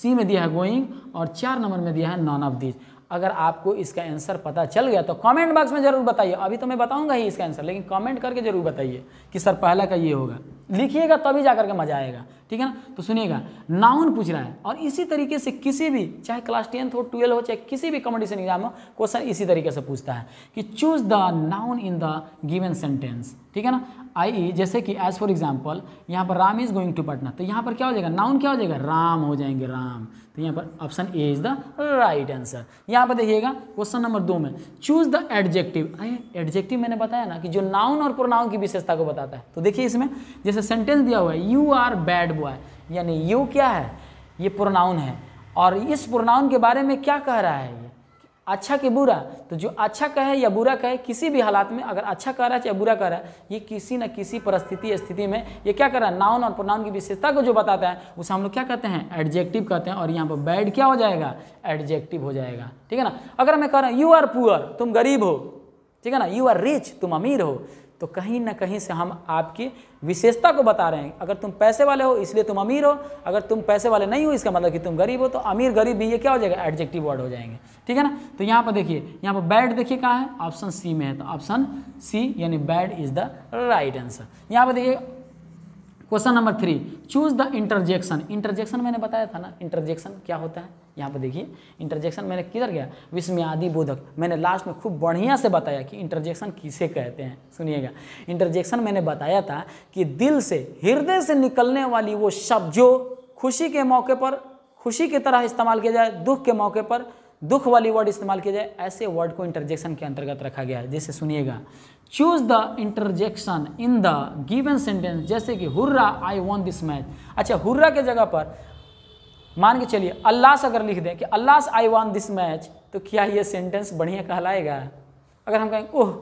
सी में दिया है गोइंग और चार नंबर में दिया है नॉन ऑफ दिस अगर आपको इसका आंसर पता चल गया तो कमेंट बॉक्स में जरूर बताइए अभी तो मैं बताऊंगा ही इसका आंसर लेकिन कमेंट करके जरूर बताइए कि सर पहला का ये होगा लिखिएगा तभी जा करके मजा आएगा ठीक है ना तो सुनिएगा नाउन पूछ रहा है और इसी तरीके से किसी भी चाहे क्लास टेंथ हो ट्वेल्व हो चाहे किसी भी कॉम्पिटिशन एग्जाम हो क्वेश्चन इसी तरीके से पूछता है कि choose the noun in the given sentence ठीक है ना आई ई जैसे कि एज फॉर एग्जाम्पल यहाँ पर Ram is going to Patna तो यहाँ पर क्या हो जाएगा नाउन क्या हो जाएगा राम हो जाएंगे राम तो यहाँ पर option A is the right answer यहाँ पर देखिएगा क्वेश्चन नंबर दो में चूज द एडजेक्टिव एडजेक्टिव मैंने बताया ना कि जो नाउन और प्रोनाउन की विशेषता को बताता है तो देखिए इसमें जैसे सेंटेंस दिया हुआ है यू आर बैड बॉय यानी यू क्या है ये प्रोनाउन है और इस प्रोनाउन के बारे में क्या कह रहा है ये अच्छा कि बुरा तो जो अच्छा कहे या बुरा कहे किसी भी हालात में अगर अच्छा कह रहा है चाहे बुरा कह रहा है ये किसी न किसी परिस्थिति स्थिति में ये क्या कर रहा है नाउन और प्रोनाउन की विशेषता को जो बताता है उसे हम लोग क्या कहते हैं एडजेक्टिव कहते हैं और यहाँ पर बैड क्या हो जाएगा एडजेक्टिव हो जाएगा ठीक है ना अगर मैं कह रहा हूँ यू आर पुअर तुम गरीब हो ठीक है ना यू आर रिच तुम अमीर हो तो कहीं ना कहीं से हम आपकी विशेषता को बता रहे हैं अगर तुम पैसे वाले हो इसलिए तुम अमीर हो अगर तुम पैसे वाले नहीं हो इसका मतलब कि तुम गरीब हो तो अमीर गरीब भी ये क्या हो जाएगा एडजेक्टिव वर्ड हो जाएंगे ठीक है ना तो यहाँ पर देखिए यहाँ पर बैड देखिए कहाँ है ऑप्शन सी में है तो ऑप्शन सी यानी bad is the right answer यहाँ पर देखिए question number three choose the interjection interjection मैंने बताया था ना इंटरजेक्शन क्या होता है यहाँ पर देखिए इंटरजेक्शन मैंने किधर गया विस्म्यादि बोधक मैंने लास्ट में खूब बढ़िया से बताया कि इंटरजेक्शन किसे कहते हैं सुनिएगा इंटरजेक्शन मैंने बताया था कि दिल से हृदय से निकलने वाली वो शब्द जो खुशी के मौके पर खुशी की तरह इस्तेमाल किया जाए दुख के मौके पर दुख वाली वर्ड इस्तेमाल किया जाए ऐसे वर्ड को इंटरजेक्शन के अंतर्गत रखा गया है जैसे सुनिएगा choose the interjection in the given sentence जैसे कि hurrah I want this match अच्छा हुर्रा के जगह पर मान के चलिए अल्लास अगर लिख दें कि alas I want this match तो क्या ये सेंटेंस बढ़िया कहलाएगा अगर हम कहें ओह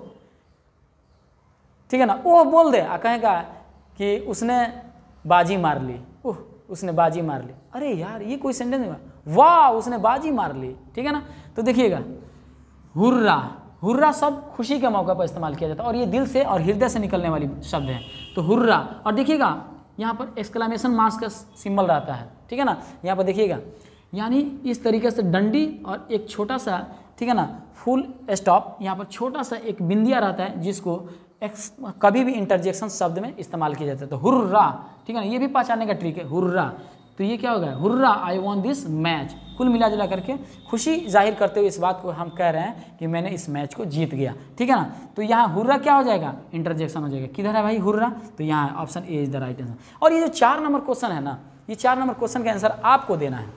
ठीक है ना ओह बोल दे आ कहेगा कि उसने बाजी मार ली उसने बाजी मार ली अरे यार ये कोई सेंटेंस नहीं वाह उसने बाजी मार ली ठीक है ना तो देखिएगा हुर्रा हुर्रा सब खुशी के मौके पर इस्तेमाल किया जाता है और ये दिल से और हृदय से निकलने वाली शब्द है तो हुर्रा और देखिएगा यहाँ पर एक्सक्लामेशन मार्क्स का सिंबल रहता है ठीक है ना यहाँ पर देखिएगा यानी इस तरीके से डंडी और एक छोटा सा ठीक है ना फुल स्टॉप यहाँ पर छोटा सा एक बिंदिया रहता है जिसको एक्स कभी भी इंटरजेक्शन शब्द में इस्तेमाल किया जाता है तो हुर्रा ठीक है ना ये भी पहचानने का ट्रिक है हुर्रा तो ये क्या होगा hurrah I want this match कुल मिला जुला करके खुशी जाहिर करते हुए इस बात को हम कह रहे हैं कि मैंने इस मैच को जीत गया ठीक है ना तो यहाँ हुर्रा क्या हो जाएगा इंटरजेक्शन हो जाएगा किधर है भाई हुर्रा तो यहाँ option A is the right answer और ये जो चार नंबर क्वेश्चन है ना ये चार नंबर क्वेश्चन का आंसर आपको देना है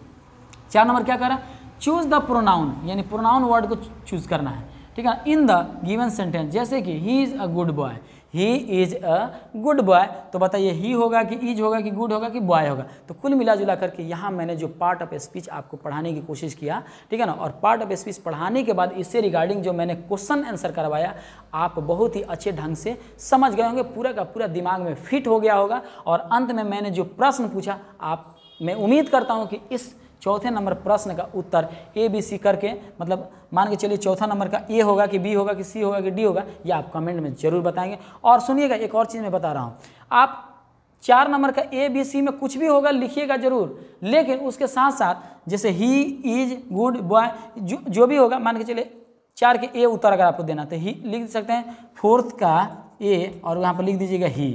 चार नंबर क्या कर रहा है चूज द प्रोनाउन यानी प्रोनाउन वर्ड को चूज करना है ठीक है इन द गिवन सेंटेंस जैसे कि he is a good boy he is a good boy तो बताइए ही होगा कि इज होगा कि गुड होगा कि बॉय होगा तो कुल मिला जुला करके यहाँ मैंने जो पार्ट ऑफ स्पीच आपको पढ़ाने की कोशिश किया ठीक है ना और पार्ट ऑफ स्पीच पढ़ाने के बाद इससे रिगार्डिंग जो मैंने क्वेश्चन आंसर करवाया आप बहुत ही अच्छे ढंग से समझ गए होंगे पूरा का पूरा दिमाग में फिट हो गया होगा और अंत में मैंने जो प्रश्न पूछा आप मैं उम्मीद करता हूँ कि इस चौथे नंबर प्रश्न का उत्तर ए बी सी करके मतलब मान के चलिए चौथा नंबर का ए होगा कि बी होगा कि सी होगा कि डी होगा ये आप कमेंट में जरूर बताएंगे और सुनिएगा एक और चीज़ मैं बता रहा हूँ आप चार नंबर का ए बी सी में कुछ भी होगा लिखिएगा जरूर लेकिन उसके साथ साथ जैसे ही इज गुड बॉय जो जो भी होगा मान के चलिए चार के ए उत्तर अगर आपको देना तो ही लिख सकते हैं फोर्थ का ए और वहाँ पर लिख दीजिएगा ही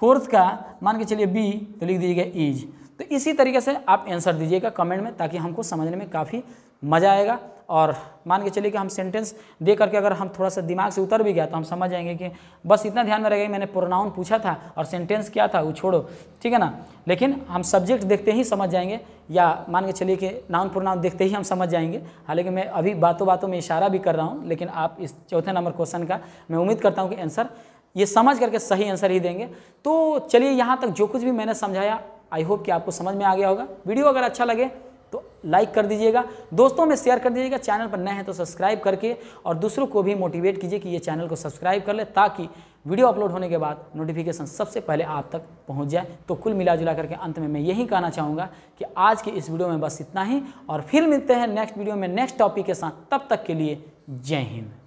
फोर्थ का मान के चलिए बी तो लिख दीजिएगा इज तो इसी तरीके से आप आंसर दीजिएगा कमेंट में ताकि हमको समझने में काफ़ी मज़ा आएगा और मान के चलिए कि हम सेंटेंस दे करके अगर हम थोड़ा सा दिमाग से उतर भी गया तो हम समझ जाएंगे कि बस इतना ध्यान में रहेगा कि मैंने प्रोनाउन पूछा था और सेंटेंस क्या था वो छोड़ो ठीक है ना लेकिन हम सब्जेक्ट देखते ही समझ जाएंगे या मान के चलिए कि नाउन प्रोनाउन देखते ही हम समझ जाएंगे हालांकि मैं अभी बातों बातों में इशारा भी कर रहा हूँ लेकिन आप इस चौथे नंबर क्वेश्चन का मैं उम्मीद करता हूँ कि आंसर ये समझ करके सही आंसर ही देंगे तो चलिए यहाँ तक जो कुछ भी मैंने समझाया आई होप कि आपको समझ में आ गया होगा वीडियो अगर अच्छा लगे तो लाइक कर दीजिएगा दोस्तों में शेयर कर दीजिएगा चैनल पर नए हैं तो सब्सक्राइब करके और दूसरों को भी मोटिवेट कीजिए कि ये चैनल को सब्सक्राइब कर ले ताकि वीडियो अपलोड होने के बाद नोटिफिकेशन सबसे पहले आप तक पहुंच जाए तो कुल मिला जुला करके अंत में मैं यही कहना चाहूँगा कि आज के इस वीडियो में बस इतना ही और फिर मिलते हैं नेक्स्ट वीडियो में नेक्स्ट टॉपिक के साथ तब तक के लिए जय हिंद